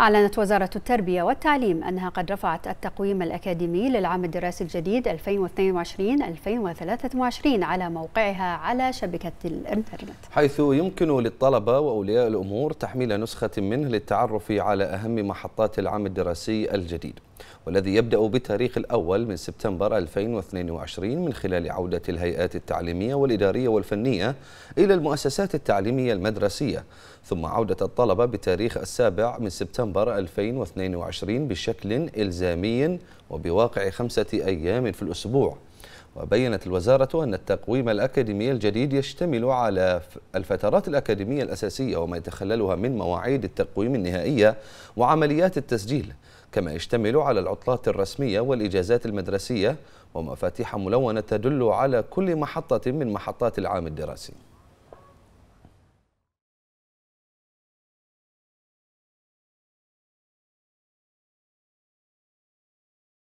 أعلنت وزارة التربية والتعليم أنها قد رفعت التقويم الأكاديمي للعام الدراسي الجديد 2022-2023 على موقعها على شبكة الإنترنت حيث يمكن للطلبة وأولياء الأمور تحميل نسخة منه للتعرف على أهم محطات العام الدراسي الجديد والذي يبدأ بالتاريخ الأول من سبتمبر 2022 من خلال عودة الهيئات التعليمية والإدارية والفنية إلى المؤسسات التعليمية المدرسية ثم عودة الطلبة بتاريخ السابع من سبتمبر 2022 بشكل إلزامي وبواقع خمسة أيام في الأسبوع وبينت الوزارة أن التقويم الأكاديمي الجديد يشتمل على الفترات الأكاديمية الأساسية وما يتخللها من مواعيد التقويم النهائية وعمليات التسجيل كما يشتمل على العطلات الرسمية والإجازات المدرسية ومفاتيح ملونة تدل على كل محطة من محطات العام الدراسي